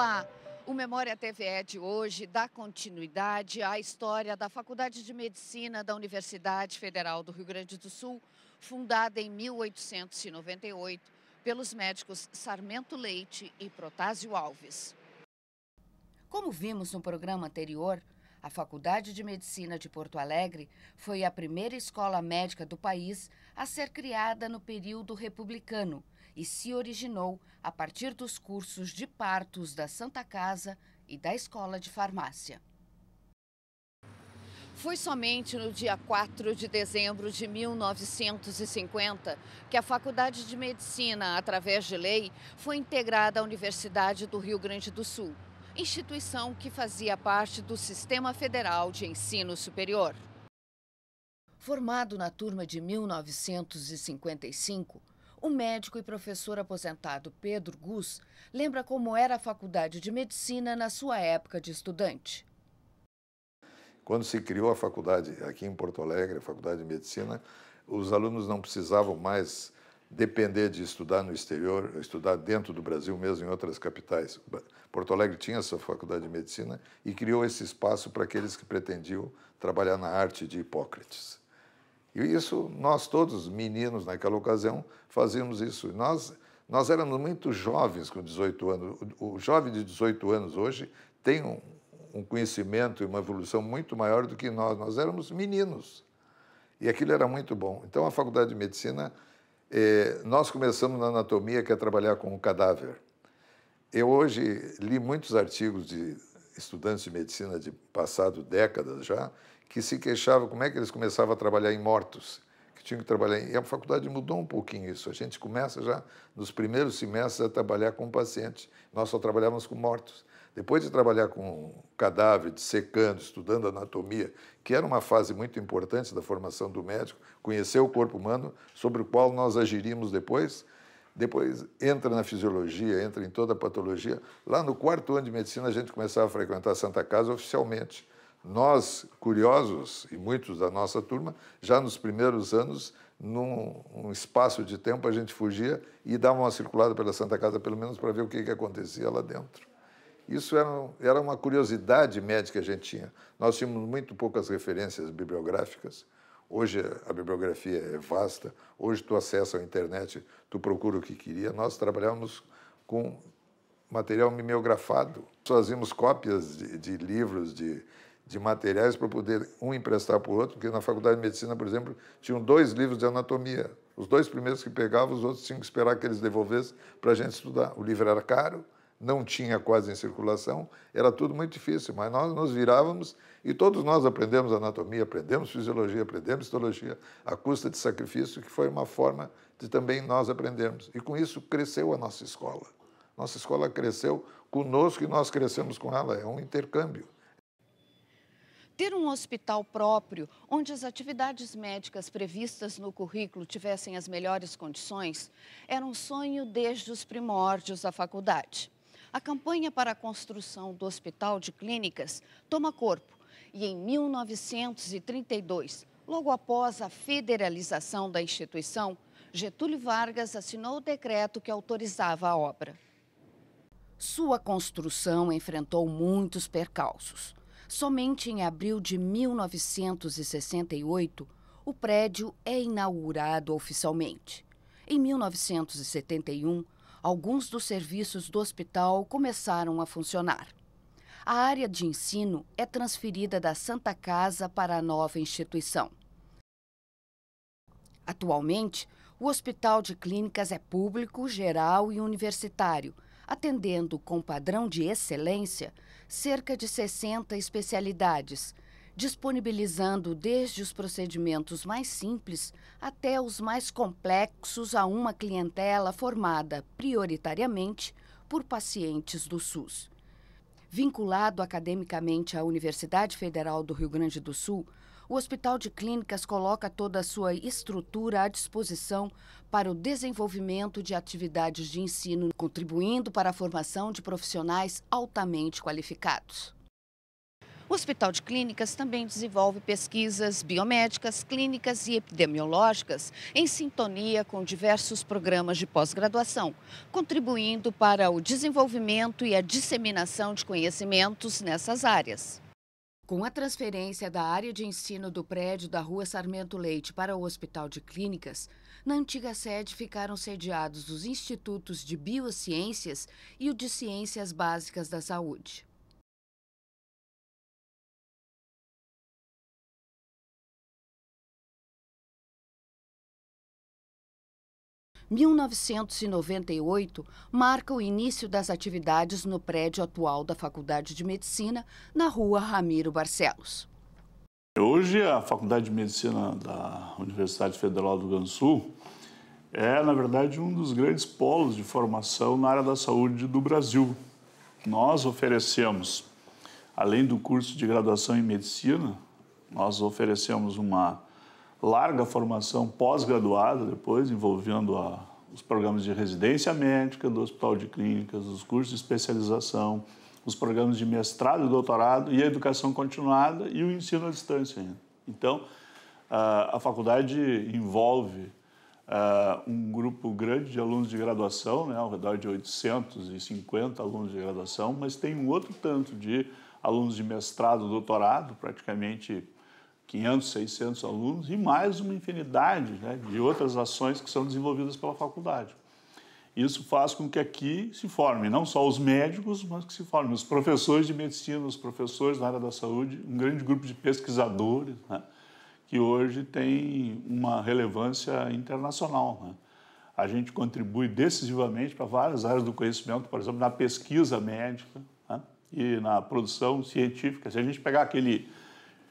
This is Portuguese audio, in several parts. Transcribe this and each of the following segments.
Olá! O Memória TVE é de hoje dá continuidade à história da Faculdade de Medicina da Universidade Federal do Rio Grande do Sul, fundada em 1898 pelos médicos Sarmento Leite e Protásio Alves. Como vimos no programa anterior, a Faculdade de Medicina de Porto Alegre foi a primeira escola médica do país a ser criada no período republicano, e se originou a partir dos cursos de partos da Santa Casa e da Escola de Farmácia. Foi somente no dia 4 de dezembro de 1950 que a Faculdade de Medicina, através de lei, foi integrada à Universidade do Rio Grande do Sul, instituição que fazia parte do Sistema Federal de Ensino Superior. Formado na turma de 1955, o médico e professor aposentado Pedro Gus lembra como era a faculdade de medicina na sua época de estudante. Quando se criou a faculdade aqui em Porto Alegre, a Faculdade de Medicina, os alunos não precisavam mais depender de estudar no exterior, estudar dentro do Brasil mesmo, em outras capitais. Porto Alegre tinha sua faculdade de medicina e criou esse espaço para aqueles que pretendiam trabalhar na arte de Hipócrates. E isso, nós todos, meninos naquela ocasião, fazíamos isso. Nós, nós éramos muito jovens com 18 anos. O, jovem de 18 anos hoje tem um, um conhecimento e uma evolução muito maior do que nós. Nós éramos meninos. E aquilo era muito bom. Então, a Faculdade de Medicina, eh, nós começamos na anatomia, que é trabalhar com o cadáver. Eu hoje li muitos artigos de estudantes de medicina de passado décadas já, que se queixavam como é que eles começavam a trabalhar em mortos, que tinham que trabalhar em... E a faculdade mudou um pouquinho isso. A gente começa já nos primeiros semestres a trabalhar com pacientes. Nós só trabalhávamos com mortos. Depois de trabalhar com cadáver, secando estudando anatomia, que era uma fase muito importante da formação do médico, conhecer o corpo humano, sobre o qual nós agiríamos depois, depois entra na fisiologia, entra em toda a patologia. Lá no quarto ano de medicina, a gente começava a frequentar a Santa Casa oficialmente. Nós, curiosos, e muitos da nossa turma, já nos primeiros anos, num um espaço de tempo, a gente fugia e dava uma circulada pela Santa Casa, pelo menos para ver o que, que acontecia lá dentro. Isso era, era uma curiosidade médica que a gente tinha. Nós tínhamos muito poucas referências bibliográficas. Hoje a bibliografia é vasta, hoje tu acessa a internet, tu procura o que queria. Nós trabalhamos com material mimeografado. Fazíamos cópias de, de livros, de, de materiais para poder um emprestar para o outro, porque na faculdade de medicina, por exemplo, tinham dois livros de anatomia. Os dois primeiros que pegavam, os outros tinham que esperar que eles devolvessem para a gente estudar. O livro era caro, não tinha quase em circulação, era tudo muito difícil, mas nós nos virávamos e todos nós aprendemos anatomia, aprendemos fisiologia, aprendemos histologia, à custa de sacrifício, que foi uma forma de também nós aprendermos. E com isso cresceu a nossa escola. Nossa escola cresceu conosco e nós crescemos com ela, é um intercâmbio. Ter um hospital próprio, onde as atividades médicas previstas no currículo tivessem as melhores condições, era um sonho desde os primórdios da faculdade a campanha para a construção do Hospital de Clínicas toma corpo e, em 1932, logo após a federalização da instituição, Getúlio Vargas assinou o decreto que autorizava a obra. Sua construção enfrentou muitos percalços. Somente em abril de 1968, o prédio é inaugurado oficialmente. Em 1971, alguns dos serviços do hospital começaram a funcionar. A área de ensino é transferida da Santa Casa para a nova instituição. Atualmente, o Hospital de Clínicas é público, geral e universitário, atendendo com padrão de excelência cerca de 60 especialidades, disponibilizando desde os procedimentos mais simples até os mais complexos a uma clientela formada prioritariamente por pacientes do SUS. Vinculado academicamente à Universidade Federal do Rio Grande do Sul, o Hospital de Clínicas coloca toda a sua estrutura à disposição para o desenvolvimento de atividades de ensino, contribuindo para a formação de profissionais altamente qualificados. O Hospital de Clínicas também desenvolve pesquisas biomédicas, clínicas e epidemiológicas em sintonia com diversos programas de pós-graduação, contribuindo para o desenvolvimento e a disseminação de conhecimentos nessas áreas. Com a transferência da área de ensino do prédio da Rua Sarmento Leite para o Hospital de Clínicas, na antiga sede ficaram sediados os institutos de Biociências e o de Ciências Básicas da Saúde. 1998 marca o início das atividades no prédio atual da Faculdade de Medicina, na rua Ramiro Barcelos. Hoje, a Faculdade de Medicina da Universidade Federal do Rio Sul é, na verdade, um dos grandes polos de formação na área da saúde do Brasil. Nós oferecemos, além do curso de graduação em medicina, nós oferecemos uma larga formação pós-graduada depois, envolvendo a, os programas de residência médica do Hospital de Clínicas, os cursos de especialização, os programas de mestrado e doutorado e a educação continuada e o ensino à distância ainda. Então, a faculdade envolve um grupo grande de alunos de graduação, né, ao redor de 850 alunos de graduação, mas tem um outro tanto de alunos de mestrado, doutorado, praticamente 500, 600 alunos e mais uma infinidade né, de outras ações que são desenvolvidas pela faculdade. Isso faz com que aqui se formem não só os médicos, mas que se formem os professores de medicina, os professores da área da saúde, um grande grupo de pesquisadores, né, que hoje tem uma relevância internacional. Né. A gente contribui decisivamente para várias áreas do conhecimento, por exemplo, na pesquisa médica né, e na produção científica. Se a gente pegar aquele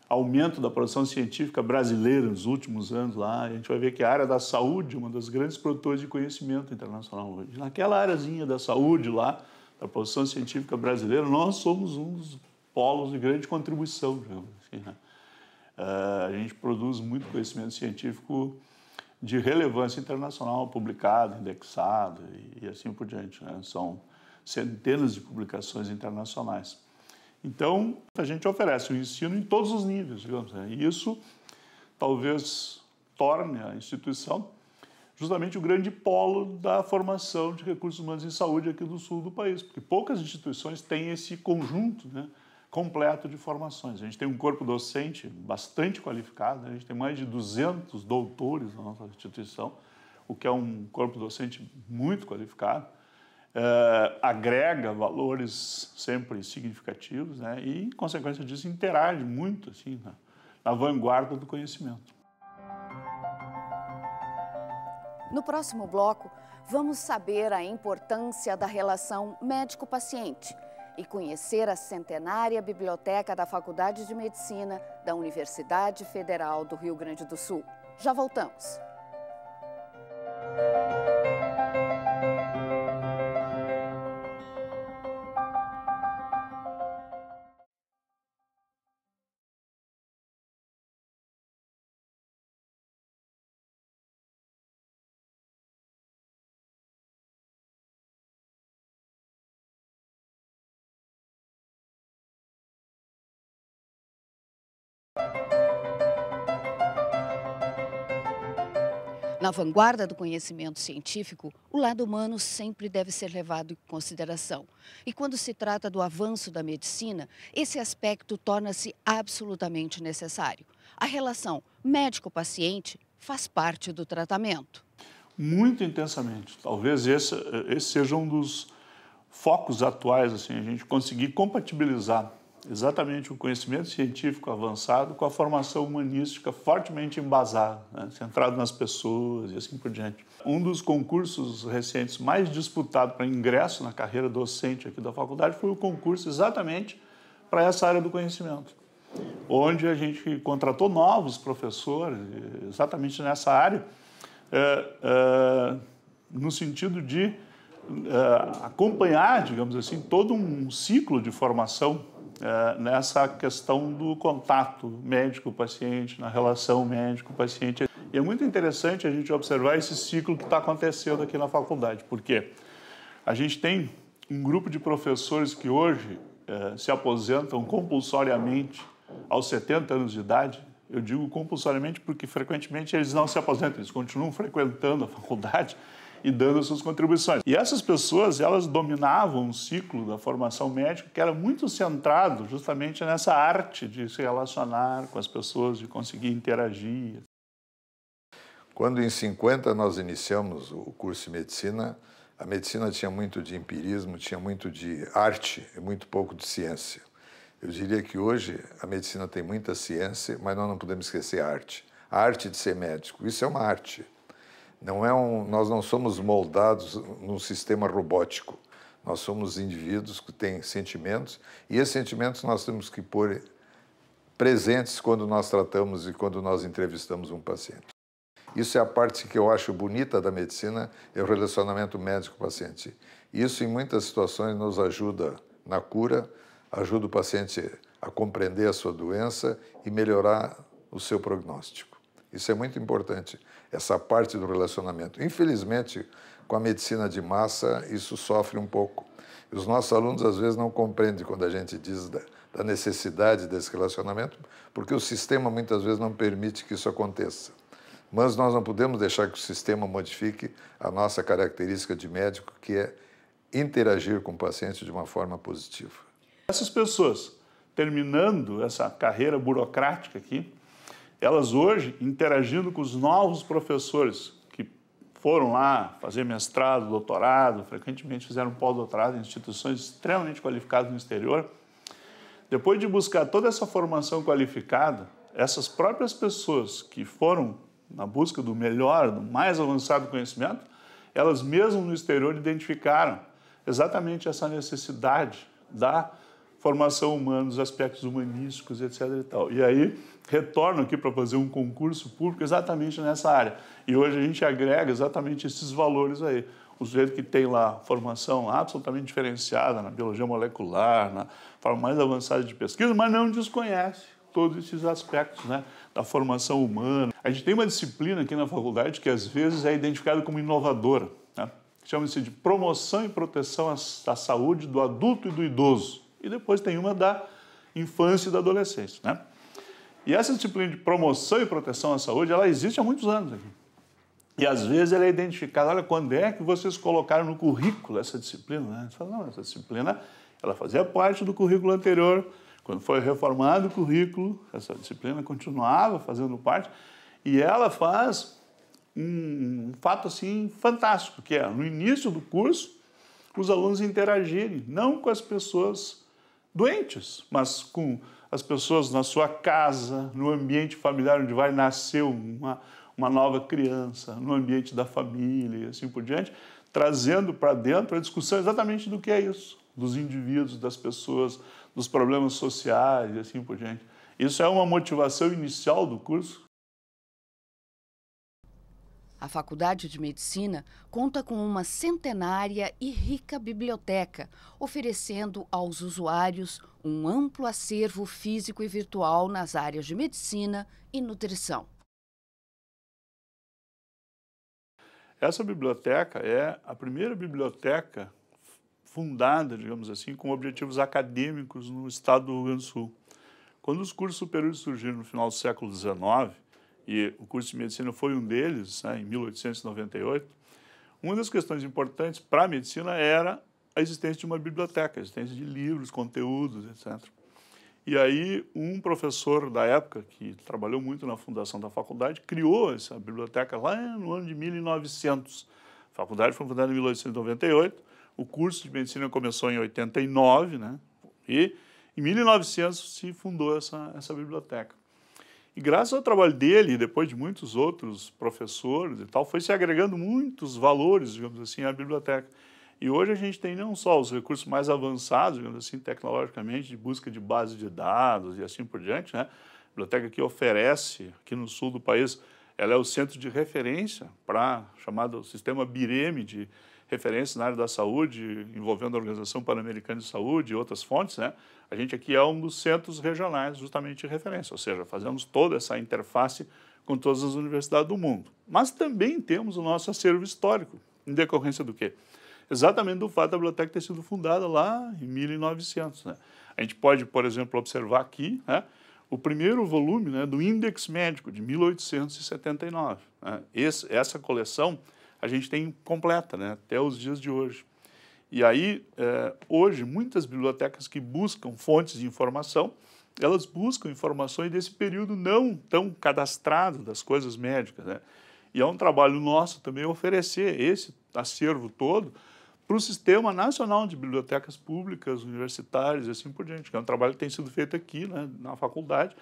aumento da produção científica brasileira nos últimos anos lá, a gente vai ver que a área da saúde é uma das grandes produtoras de conhecimento internacional hoje. Naquela áreazinha da saúde lá, da produção científica brasileira, nós somos um dos polos de grande contribuição, assim, né? Uh, a gente produz muito conhecimento científico de relevância internacional, publicado, indexado e, e assim por diante. Né? São centenas de publicações internacionais. Então, a gente oferece o ensino em todos os níveis, digamos né? E isso talvez torne a instituição justamente o grande polo da formação de recursos humanos em saúde aqui do sul do país, porque poucas instituições têm esse conjunto né, completo de formações. A gente tem um corpo docente bastante qualificado, né, a gente tem mais de 200 doutores na nossa instituição, o que é um corpo docente muito qualificado uh, agrega valores sempre significativos né? e, em consequência disso, interage muito assim, na, na vanguarda do conhecimento. No próximo bloco, vamos saber a importância da relação médico-paciente e conhecer a centenária biblioteca da Faculdade de Medicina da Universidade Federal do Rio Grande do Sul. Já voltamos. Na vanguarda do conhecimento científico, o lado humano sempre deve ser levado em consideração. E quando se trata do avanço da medicina, esse aspecto torna-se absolutamente necessário. A relação médico-paciente faz parte do tratamento. Muito intensamente. Talvez esse, eh, esse seja um dos focos atuais, assim, a gente conseguir compatibilizar exatamente o conhecimento científico avançado com a formação humanística fortemente embasada, né? centrado nas pessoas e assim por diante. Um dos concursos recentes mais disputado para ingresso na carreira docente aqui da faculdade foi o concurso exatamente para essa área do conhecimento, onde a gente contratou novos professores exatamente nessa área, é, é, no sentido de é, acompanhar, digamos assim, todo um ciclo de formação é, nessa questão do contato médico-paciente, na relação médico-paciente. E é muito interessante a gente observar esse ciclo que está acontecendo aqui na faculdade, porque a gente tem um grupo de professores que hoje é, se aposentam compulsoriamente aos 70 anos de idade. Eu digo compulsoriamente porque frequentemente eles não se aposentam, eles continuam frequentando a faculdade e dando suas contribuições. E essas pessoas, elas dominavam um ciclo da formação médica que era muito centrado justamente nessa arte de se relacionar com as pessoas, de conseguir interagir. Quando em 50 nós iniciamos o curso de medicina, a medicina tinha muito de empirismo, tinha muito de arte e muito pouco de ciência. Eu diria que hoje a medicina tem muita ciência, mas nós não podemos esquecer a arte. A arte de ser médico, isso é uma arte. Não é um, nós não somos moldados num sistema robótico. Nós somos indivíduos que têm sentimentos e esses sentimentos nós temos que pôr presentes quando nós tratamos e quando nós entrevistamos um paciente. Isso é a parte que eu acho bonita da medicina, é o relacionamento médico-paciente. Isso, em muitas situações, nos ajuda na cura, ajuda o paciente a compreender a sua doença e melhorar o seu prognóstico. Isso é muito importante, essa parte do relacionamento. Infelizmente, com a medicina de massa, isso sofre um pouco. E os nossos alunos, às vezes, não compreendem quando a gente diz da, da necessidade desse relacionamento, porque o sistema muitas vezes não permite que isso aconteça. Mas nós não podemos deixar que o sistema modifique a nossa característica de médico, que é interagir com o paciente de uma forma positiva. Essas pessoas, terminando essa carreira burocrática aqui, elas hoje, interagindo com os novos professores que foram lá fazer mestrado, doutorado, frequentemente fizeram pós-doutorado em instituições extremamente qualificadas no exterior, depois de buscar toda essa formação qualificada, essas próprias pessoas que foram na busca do melhor, do mais avançado conhecimento, elas mesmas no exterior identificaram exatamente essa necessidade da formação humana, os aspectos humanísticos, etc. E, tal. e aí retorno aqui para fazer um concurso público exatamente nessa área. E hoje a gente agrega exatamente esses valores aí. os sujeito que tem lá formação absolutamente diferenciada na biologia molecular, na forma mais avançada de pesquisa, mas não desconhece todos esses aspectos né, da formação humana. A gente tem uma disciplina aqui na faculdade que às vezes é identificada como inovadora. Né, chama-se de promoção e proteção à saúde do adulto e do idoso e depois tem uma da infância e da adolescência. Né? E essa disciplina de promoção e proteção à saúde, ela existe há muitos anos aqui. E às vezes ela é identificada, olha, quando é que vocês colocaram no currículo essa disciplina? Né? Você fala, não, essa disciplina, ela fazia parte do currículo anterior, quando foi reformado o currículo, essa disciplina continuava fazendo parte, e ela faz um, um fato assim fantástico, que é, no início do curso, os alunos interagirem, não com as pessoas doentes, mas com as pessoas na sua casa, no ambiente familiar onde vai nascer uma, uma nova criança, no ambiente da família e assim por diante, trazendo para dentro a discussão exatamente do que é isso, dos indivíduos, das pessoas, dos problemas sociais e assim por diante. Isso é uma motivação inicial do curso a Faculdade de Medicina conta com uma centenária e rica biblioteca, oferecendo aos usuários um amplo acervo físico e virtual nas áreas de medicina e nutrição. Essa biblioteca é a primeira biblioteca fundada, digamos assim, com objetivos acadêmicos no estado do Rio Grande do Sul. Quando os cursos superiores surgiram no final do século XIX, e o curso de medicina foi um deles, né, em 1898, uma das questões importantes para a medicina era a existência de uma biblioteca, a existência de livros, conteúdos, etc. E aí um professor da época, que trabalhou muito na fundação da faculdade, criou essa biblioteca lá no ano de 1900. A faculdade foi fundada em 1898, o curso de medicina começou em 89, né? E em 1900 se fundou essa, essa biblioteca. E graças ao trabalho dele, depois de muitos outros professores e tal, foi se agregando muitos valores, digamos assim, à biblioteca. E hoje a gente tem não só os recursos mais avançados, digamos assim, tecnologicamente, de busca de base de dados e assim por diante, né? A biblioteca que oferece, aqui no sul do país, ela é o centro de referência para chamado sistema Bireme de referências na área da saúde, envolvendo a Organização Pan-Americana de Saúde e outras fontes, né? A gente aqui é um dos centros regionais justamente de referência, ou seja, fazemos toda essa interface com todas as universidades do mundo. Mas também temos o nosso acervo histórico, em decorrência do quê? Exatamente do fato da biblioteca ter sido fundada lá em 1900, né? A gente pode, por exemplo, observar aqui, né? o primeiro volume né, do Index Médico, de 1879. Né? Esse, essa coleção a gente tem completa, né? até os dias de hoje. E aí, é, hoje, muitas bibliotecas que buscam fontes de informação, elas buscam informações desse período não tão cadastrado das coisas médicas. Né? E é um trabalho nosso também oferecer esse acervo todo para o Sistema Nacional de Bibliotecas Públicas, Universitárias e assim por diante, que é um trabalho que tem sido feito aqui né, na faculdade,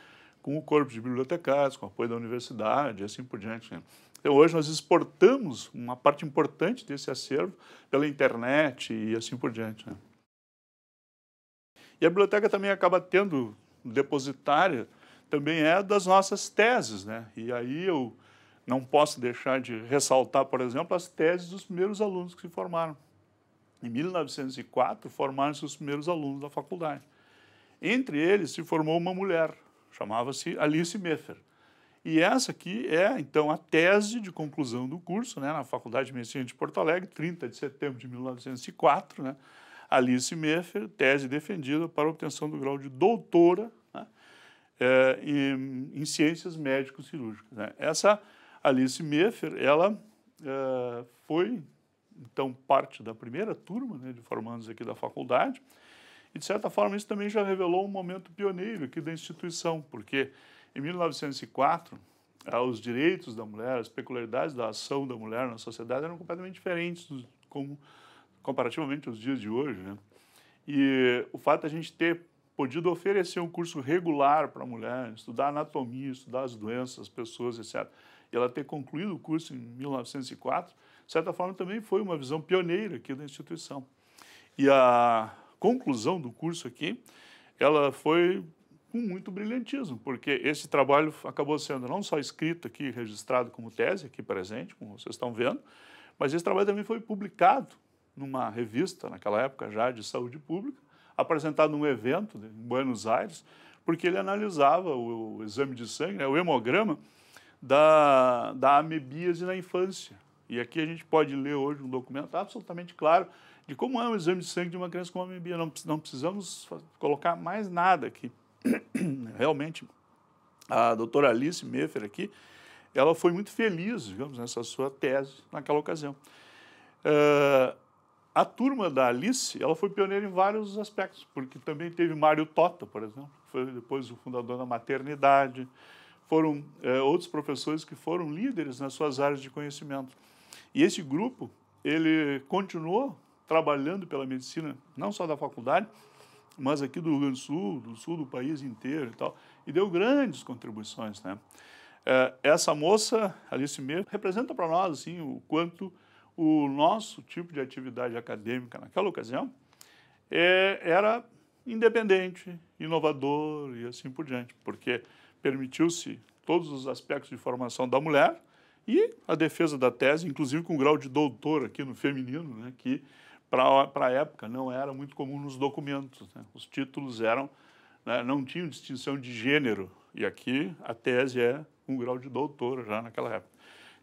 com o corpo de bibliotecários, com o apoio da universidade, assim por diante. Né? Então, hoje nós exportamos uma parte importante desse acervo pela internet e assim por diante. Né? E a biblioteca também acaba tendo depositária, também é das nossas teses. Né? E aí eu não posso deixar de ressaltar, por exemplo, as teses dos primeiros alunos que se formaram. Em 1904, formaram-se os primeiros alunos da faculdade. Entre eles se formou uma mulher, chamava-se Alice Meffer. E essa aqui é, então, a tese de conclusão do curso, né, na Faculdade de Medicina de Porto Alegre, 30 de setembro de 1904, né, Alice Meffer, tese defendida para obtenção do grau de doutora né, é, em, em, ciências médico-cirúrgicas. Né. Essa Alice Meffer, ela é, foi, então, parte da primeira turma né, de formandos aqui da faculdade, e, de certa forma, isso também já revelou um momento pioneiro aqui da instituição, porque em 1904, ah, os direitos da mulher, as peculiaridades da ação da mulher na sociedade eram completamente diferentes como, comparativamente aos dias de hoje. Né? E o fato de a gente ter podido oferecer um curso regular para a mulher, estudar anatomia, estudar as doenças, as pessoas, etc., e ela ter concluído o curso em 1904, de certa forma também foi uma visão pioneira aqui da instituição. E a, conclusão do curso aqui, ela foi com muito brilhantismo, porque esse trabalho acabou sendo não só escrito aqui, registrado como tese, aqui presente, como vocês estão vendo, mas esse trabalho também foi publicado numa revista, naquela época já de saúde pública, apresentado num evento em Buenos Aires, porque ele analisava o, exame de sangue, né, o hemograma, da, da amebíase na infância. E aqui a gente pode ler hoje um documento absolutamente claro de como é o exame de sangue de uma criança com amebia. Não, não precisamos colocar mais nada aqui. Realmente, a doutora Alice Meffer aqui, ela foi muito feliz, digamos, nessa sua tese naquela ocasião. Uh, a turma da Alice, ela foi pioneira em vários aspectos, porque também teve Mário Tota, por exemplo, que foi depois o fundador da maternidade, foram uh, outros professores que foram líderes nas suas áreas de conhecimento. E esse grupo, ele continuou trabalhando pela medicina, não só da faculdade, mas aqui do Rio Grande do Sul, do sul do país inteiro e tal, e deu grandes contribuições, né? É, essa moça, Alice Meir, representa para nós, assim, o quanto o nosso tipo de atividade acadêmica naquela ocasião é, era independente, inovador e assim por diante, porque permitiu-se todos os aspectos de formação da mulher e a defesa da tese, inclusive com o grau de doutor aqui no feminino, né, que para a época não era muito comum nos documentos. Né? Os títulos eram né, não tinham distinção de gênero e aqui a tese é um grau de doutor já naquela época.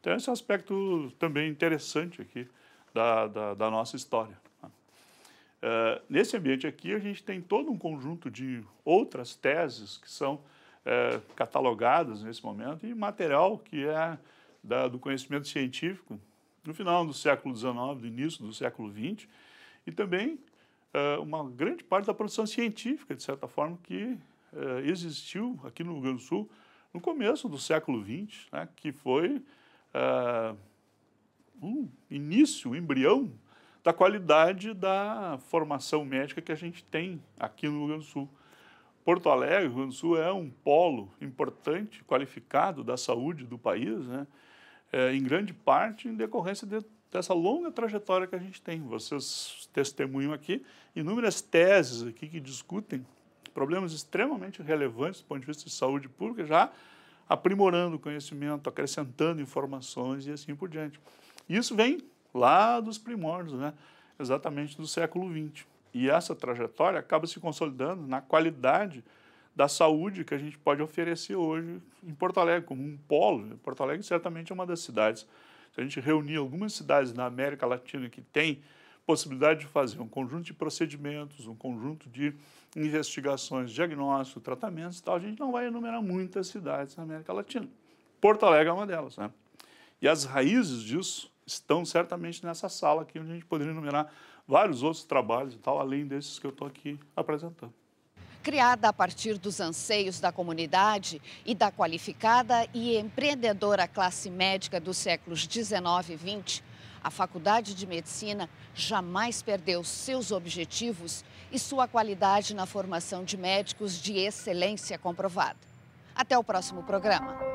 Então esse é aspecto também interessante aqui da, da, da nossa história. Uh, nesse ambiente aqui, a gente tem todo um conjunto de outras teses que são uh, catalogadas nesse momento e material que é da, do conhecimento científico no final do século XIX, do início do século XX, e também uh, uma grande parte da produção científica, de certa forma, que uh, existiu aqui no Rio Grande do Sul no começo do século XX, né, que foi uh, um início, um embrião da qualidade da formação médica que a gente tem aqui no Rio Grande do Sul. Porto Alegre, Rio Grande do Sul, é um polo importante, qualificado da saúde do país, né? é, em grande parte em decorrência de, dessa longa trajetória que a gente tem. Vocês testemunham aqui inúmeras teses aqui que discutem problemas extremamente relevantes do ponto de vista de saúde pública, já aprimorando o conhecimento, acrescentando informações e assim por diante. Isso vem lá dos primórdios, né? exatamente do século XX. E essa trajetória acaba se consolidando na qualidade da saúde que a gente pode oferecer hoje em Porto Alegre, como um polo. Né? Porto Alegre certamente é uma das cidades. Se a gente reunir algumas cidades na América Latina que tem possibilidade de fazer um conjunto de procedimentos, um conjunto de investigações, diagnóstico, tratamentos e tal, a gente não vai enumerar muitas cidades na América Latina. Porto Alegre é uma delas, né? E as raízes disso estão certamente nessa sala aqui, onde a gente poderia enumerar vários outros trabalhos e tal, além desses que eu estou aqui apresentando criada a partir dos anseios da comunidade e da qualificada e empreendedora classe médica dos séculos 19 e 20, a Faculdade de Medicina jamais perdeu seus objetivos e sua qualidade na formação de médicos de excelência comprovada. Até o próximo programa.